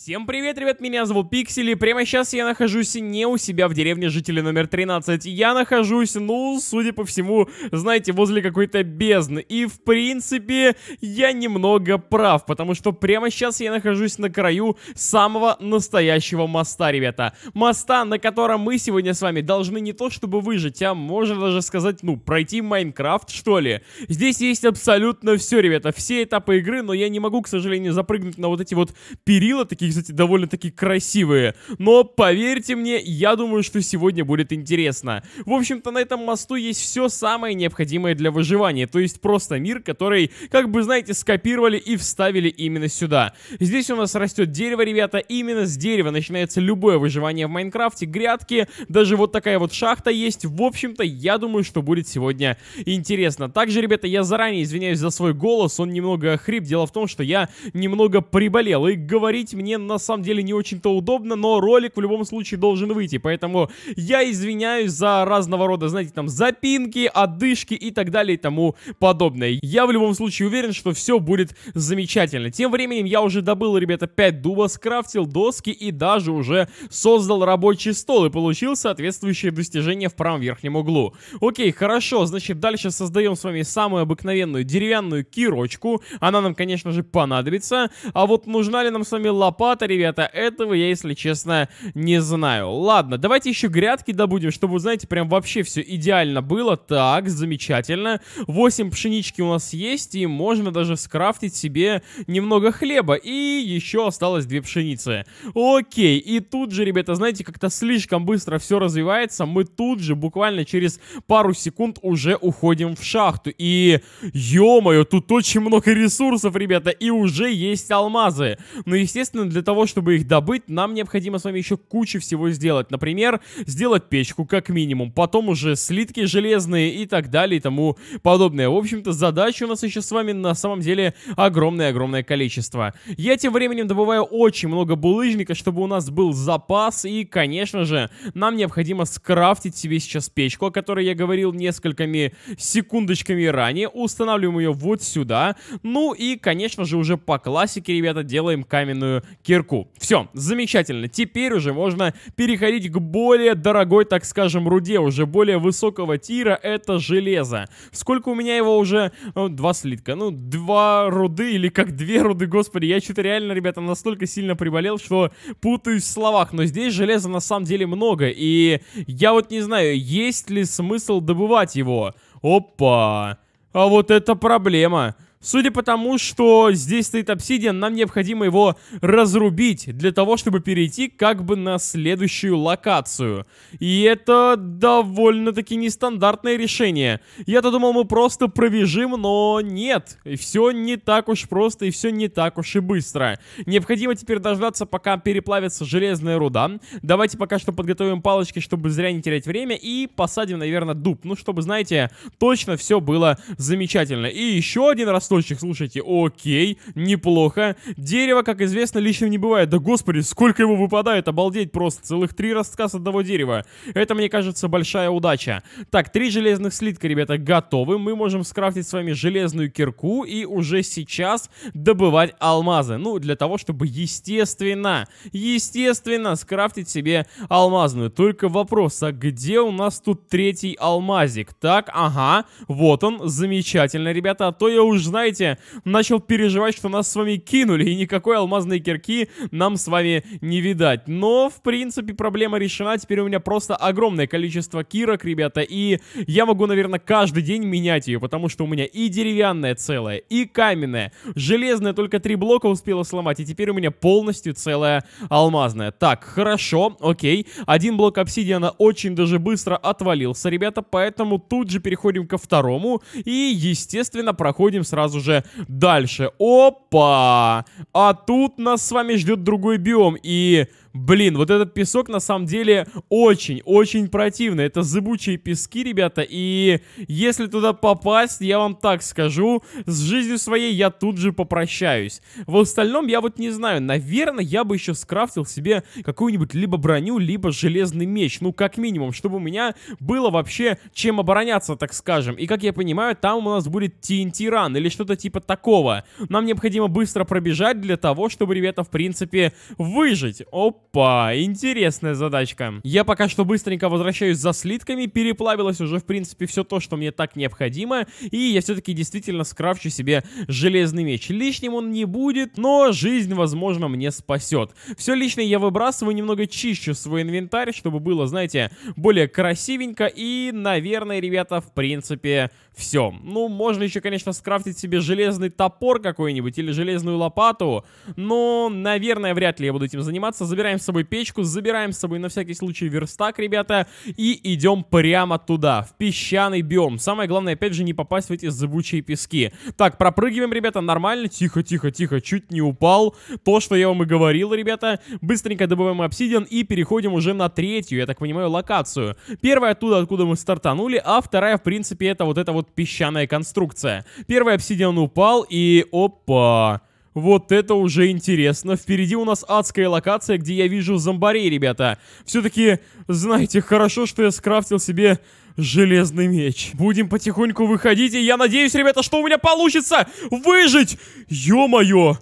Всем привет, ребят, меня зовут Пиксели, прямо сейчас я нахожусь не у себя в деревне жителя номер 13, я нахожусь, ну, судя по всему, знаете, возле какой-то бездны, и в принципе я немного прав, потому что прямо сейчас я нахожусь на краю самого настоящего моста, ребята, моста, на котором мы сегодня с вами должны не то чтобы выжить, а можно даже сказать, ну, пройти Майнкрафт, что ли, здесь есть абсолютно все, ребята, все этапы игры, но я не могу, к сожалению, запрыгнуть на вот эти вот перила, такие такие, кстати, довольно-таки красивые. Но, поверьте мне, я думаю, что сегодня будет интересно. В общем-то, на этом мосту есть все самое необходимое для выживания. То есть просто мир, который, как бы, знаете, скопировали и вставили именно сюда. Здесь у нас растет дерево, ребята. Именно с дерева начинается любое выживание в Майнкрафте. Грядки, даже вот такая вот шахта есть. В общем-то, я думаю, что будет сегодня интересно. Также, ребята, я заранее извиняюсь за свой голос. Он немного хрип. Дело в том, что я немного приболел. И говорить мне на самом деле не очень-то удобно, но ролик в любом случае должен выйти, поэтому я извиняюсь за разного рода, знаете, там, запинки, отдышки и так далее и тому подобное. Я в любом случае уверен, что все будет замечательно. Тем временем я уже добыл, ребята, 5 дуба, скрафтил доски и даже уже создал рабочий стол и получил соответствующее достижение в правом верхнем углу. Окей, хорошо, значит, дальше создаем с вами самую обыкновенную деревянную кирочку. Она нам, конечно же, понадобится. А вот нужна ли нам с вами лопата? лопата, ребята, этого я, если честно, не знаю. Ладно, давайте еще грядки добудем, чтобы, знаете, прям вообще все идеально было. Так, замечательно. 8 пшенички у нас есть, и можно даже скрафтить себе немного хлеба. И еще осталось 2 пшеницы. Окей, и тут же, ребята, знаете, как-то слишком быстро все развивается. Мы тут же, буквально через пару секунд, уже уходим в шахту. И, ё-моё, тут очень много ресурсов, ребята, и уже есть алмазы. Но, ну, естественно, для того, чтобы их добыть, нам необходимо с вами еще куча всего сделать. Например, сделать печку как минимум, потом уже слитки железные и так далее и тому подобное. В общем-то, задач у нас еще с вами на самом деле огромное-огромное количество. Я тем временем добываю очень много булыжника, чтобы у нас был запас, и, конечно же, нам необходимо скрафтить себе сейчас печку, о которой я говорил несколькими секундочками ранее. Устанавливаем ее вот сюда. Ну и, конечно же, уже по классике, ребята, делаем каменную кирку. Все, замечательно. Теперь уже можно переходить к более дорогой, так скажем, руде, уже более высокого тира, это железо. Сколько у меня его уже? два слитка. Ну, два руды или как две руды, господи. Я что-то реально, ребята, настолько сильно приболел, что путаюсь в словах. Но здесь железа на самом деле много. И я вот не знаю, есть ли смысл добывать его. Опа! А вот это проблема. Судя по тому, что здесь стоит обсидиан, нам необходимо его разрубить для того, чтобы перейти как бы на следующую локацию. И это довольно-таки нестандартное решение. Я-то думал, мы просто пробежим, но нет. все не так уж просто, и все не так уж и быстро. Необходимо теперь дождаться, пока переплавится железная руда. Давайте пока что подготовим палочки, чтобы зря не терять время, и посадим, наверное, дуб. Ну, чтобы, знаете, точно все было замечательно. И еще один раз росточек, слушайте, окей, неплохо. Дерево, как известно, лишним не бывает. Да господи, сколько его выпадает, обалдеть просто. Целых три ростка с одного дерева. Это, мне кажется, большая удача. Так, три железных слитка, ребята, готовы. Мы можем скрафтить с вами железную кирку и уже сейчас добывать алмазы. Ну, для того, чтобы, естественно, естественно, скрафтить себе алмазную. Только вопрос, а где у нас тут третий алмазик? Так, ага, вот он, замечательно, ребята, а то я уже знаете, начал переживать, что нас с вами кинули, и никакой алмазной кирки нам с вами не видать. Но, в принципе, проблема решена. Теперь у меня просто огромное количество кирок, ребята, и я могу, наверное, каждый день менять ее, потому что у меня и деревянная целая, и каменная, железная только три блока успела сломать, и теперь у меня полностью целая алмазная. Так, хорошо, окей. Один блок обсидиана очень даже быстро отвалился, ребята, поэтому тут же переходим ко второму, и, естественно, проходим сразу сразу же дальше. Опа! А тут нас с вами ждет другой биом. И Блин, вот этот песок на самом деле очень-очень противный. Это зыбучие пески, ребята, и если туда попасть, я вам так скажу, с жизнью своей я тут же попрощаюсь. В остальном я вот не знаю, наверное, я бы еще скрафтил себе какую-нибудь либо броню, либо железный меч, ну как минимум, чтобы у меня было вообще чем обороняться, так скажем. И как я понимаю, там у нас будет TNT ран или что-то типа такого. Нам необходимо быстро пробежать для того, чтобы, ребята, в принципе, выжить. Оп Опа, интересная задачка. Я пока что быстренько возвращаюсь за слитками, переплавилось уже, в принципе, все то, что мне так необходимо, и я все-таки действительно скрафчу себе железный меч. Лишним он не будет, но жизнь, возможно, мне спасет. Все лишнее я выбрасываю, немного чищу свой инвентарь, чтобы было, знаете, более красивенько, и, наверное, ребята, в принципе, все. Ну, можно еще, конечно, скрафтить себе железный топор какой-нибудь или железную лопату, но, наверное, вряд ли я буду этим заниматься. Забираем с собой печку, забираем с собой на всякий случай верстак, ребята, и идем прямо туда, в песчаный биом. Самое главное, опять же, не попасть в эти зыбучие пески. Так, пропрыгиваем, ребята, нормально. Тихо, тихо, тихо, чуть не упал. То, что я вам и говорил, ребята. Быстренько добываем обсидиан и переходим уже на третью, я так понимаю, локацию. Первая оттуда, откуда мы стартанули, а вторая, в принципе, это вот это вот песчаная конструкция. Первый обсидиан упал, и опа... Вот это уже интересно. Впереди у нас адская локация, где я вижу зомбарей, ребята. Все-таки, знаете, хорошо, что я скрафтил себе железный меч. Будем потихоньку выходить, и я надеюсь, ребята, что у меня получится выжить! Ё-моё!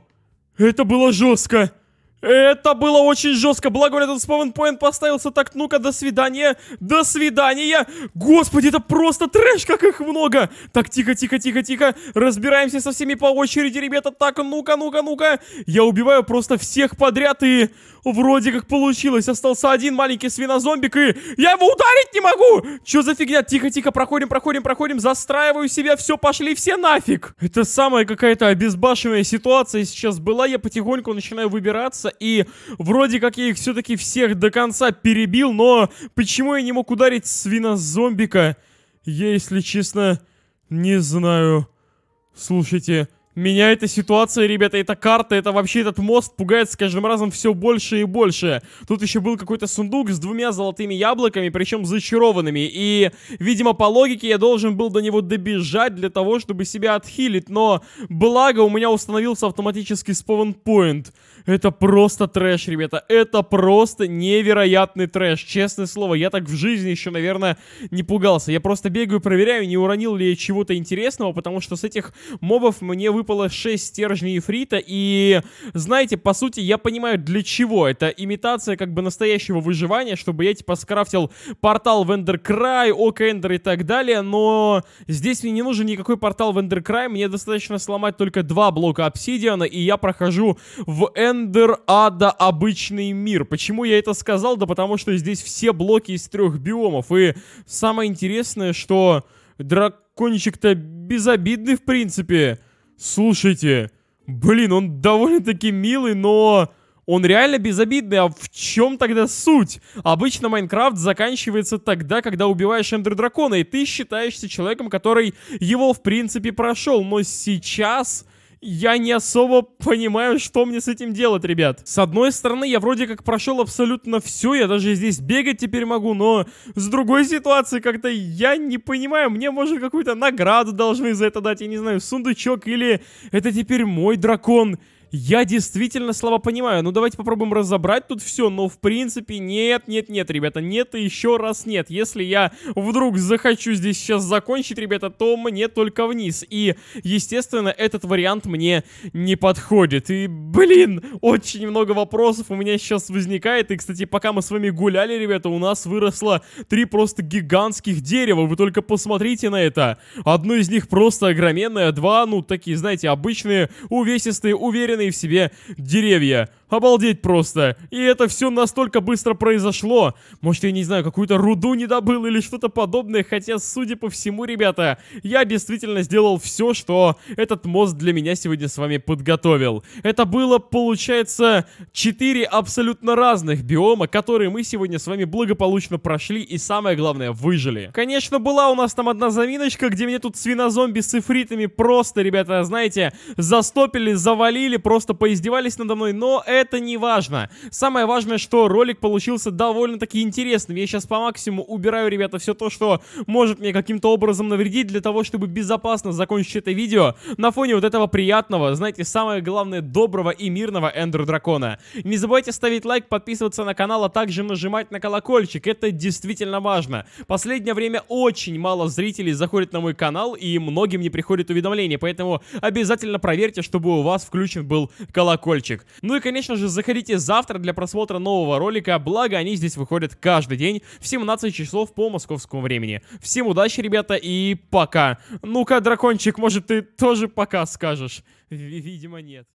Это было жестко! Это было очень жестко. Благо, этот спаунпоинт поставился. Так, ну-ка, до свидания. До свидания. Господи, это просто трэш, как их много. Так, тихо, тихо, тихо, тихо. Разбираемся со всеми по очереди, ребята. Так, ну-ка, ну-ка, ну-ка. Я убиваю просто всех подряд и... Вроде как получилось. Остался один маленький свинозомбик, и я его ударить не могу! Чё за фигня? Тихо-тихо, проходим, проходим, проходим. Застраиваю себя, все, пошли все нафиг. Это самая какая-то обезбашенная ситуация сейчас была. Я потихоньку начинаю выбираться, и вроде как я их все-таки всех до конца перебил, но почему я не мог ударить свинозомбика? Я, если честно, не знаю. Слушайте, меня эта ситуация, ребята, эта карта, это вообще этот мост пугает с каждым разом все больше и больше. Тут еще был какой-то сундук с двумя золотыми яблоками, причем зачарованными. И, видимо, по логике я должен был до него добежать для того, чтобы себя отхилить. Но, благо, у меня установился автоматический спавн-поинт. Это просто трэш, ребята. Это просто невероятный трэш. Честное слово, я так в жизни еще, наверное, не пугался. Я просто бегаю, проверяю, не уронил ли я чего-то интересного, потому что с этих мобов мне выпало 6 стержней фрита. И, знаете, по сути, я понимаю, для чего. Это имитация как бы настоящего выживания, чтобы я, типа, скрафтил портал в Эндеркрай, Ок и так далее. Но здесь мне не нужен никакой портал в Эндеркрай. Мне достаточно сломать только два блока обсидиана, и я прохожу в Эндер Рендер ада обычный мир. Почему я это сказал? Да потому что здесь все блоки из трех биомов. И самое интересное, что дракончик-то безобидный в принципе. Слушайте, блин, он довольно-таки милый, но... Он реально безобидный, а в чем тогда суть? Обычно Майнкрафт заканчивается тогда, когда убиваешь Эндер Дракона, и ты считаешься человеком, который его в принципе прошел. Но сейчас я не особо понимаю, что мне с этим делать, ребят. С одной стороны, я вроде как прошел абсолютно все, я даже здесь бегать теперь могу, но с другой ситуации как-то я не понимаю, мне, может, какую-то награду должны за это дать, я не знаю, сундучок или это теперь мой дракон. Я действительно слова понимаю. Ну, давайте попробуем разобрать тут все, но в принципе нет, нет, нет, ребята, нет и еще раз нет. Если я вдруг захочу здесь сейчас закончить, ребята, то мне только вниз. И, естественно, этот вариант мне не подходит. И, блин, очень много вопросов у меня сейчас возникает. И, кстати, пока мы с вами гуляли, ребята, у нас выросло три просто гигантских дерева. Вы только посмотрите на это. Одно из них просто огроменное, два, ну, такие, знаете, обычные, увесистые, уверенные в себе деревья Обалдеть просто! И это все настолько быстро произошло! Может, я не знаю, какую-то руду не добыл или что-то подобное, хотя, судя по всему, ребята, я действительно сделал все, что этот мост для меня сегодня с вами подготовил. Это было, получается, 4 абсолютно разных биома, которые мы сегодня с вами благополучно прошли и, самое главное, выжили. Конечно, была у нас там одна заминочка, где мне тут свинозомби с эфритами просто, ребята, знаете, застопили, завалили, просто поиздевались надо мной, но это не важно. Самое важное, что ролик получился довольно-таки интересным. Я сейчас по максимуму убираю, ребята, все то, что может мне каким-то образом навредить для того, чтобы безопасно закончить это видео на фоне вот этого приятного, знаете, самое главное, доброго и мирного Эндрю Дракона. Не забывайте ставить лайк, подписываться на канал, а также нажимать на колокольчик. Это действительно важно. Последнее время очень мало зрителей заходит на мой канал, и многим не приходит уведомление, поэтому обязательно проверьте, чтобы у вас включен был колокольчик. Ну и, конечно, конечно же, заходите завтра для просмотра нового ролика, благо они здесь выходят каждый день в 17 часов по московскому времени. Всем удачи, ребята, и пока. Ну-ка, дракончик, может ты тоже пока скажешь? видимо, нет.